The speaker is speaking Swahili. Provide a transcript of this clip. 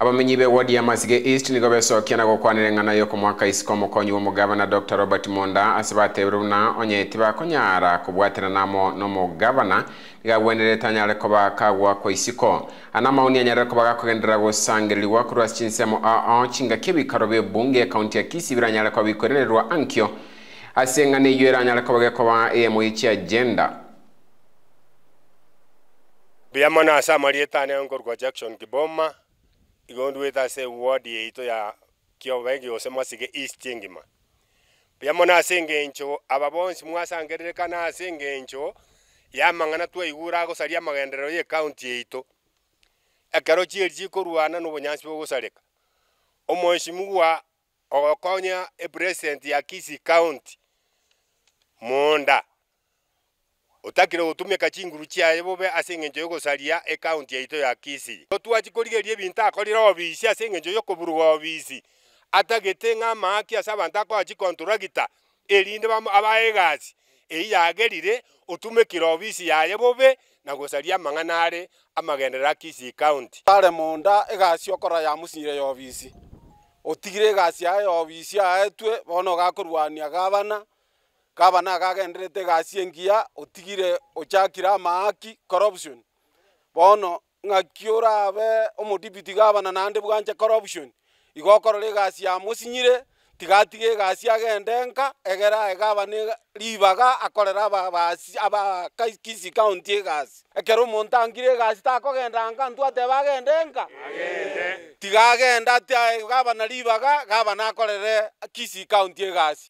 abamenyi be wadi ya masige east nigo becokia na gukwanireng'anayo kumwaka isiko mukonyi wa mugavana dr robert monda ase batebeire buna onye bakonyara kubwatiranamo no mugavana gabwenere tanyare koba kagwa kwa isiko ana maoni anyarire koba gakugendera gusangiriwa kurwa chinsemo ao chinga kibikaro bia bunge kaunti ya kisi kisibira anyare koba bikorenerwa ankyo ase eng'anaiywo ere anyare koba gekoba emo ichi agenda biamana ase amarietane onkorwa jackson kiboma ase wodi yeito ya kiova gose masige east engima piamo ase engencho aba bonsi kana ase engencho yamang'ana twaigura agosaria amagenderero ya ekaunti yeito ekero chieri chikorwana na obonyansi bogosareka omoeshimiwa ogokonya epresident ya kisi county munda utakire gutumia kachinguru chiaye bobe ase eng'encho yogosaria ekaunti yaito ya kisi kisii twachikorigeria ebinto akorire obisi ase eng'encho yokoburuga obisi atagete ng'amaaki ase abanto akoachi kontragita erinde aba egasi eyi yagerire otumekire obisi yaye bobe na gosaria amang'ana are amagendero a kisii county are monda egasi okora yamusire ya obisi otigire egasi yaye ya obisi yaye twe bono gakoruania gabana gabana gagenderete gasi engiya otigire ochakire amaaki corruption bono ng'aki orabe omodibiti gabana naende bwanche corruption igo okorora egasi yamosinyire tigatiga egasi agende nka egere aega abane ribaga akorera ababasi abakisi county egasi ekero omonto angire egasi takogenda nka ntwateba agende nka tiga agenda ati gabana ribaga gabana akorere kisi county egasi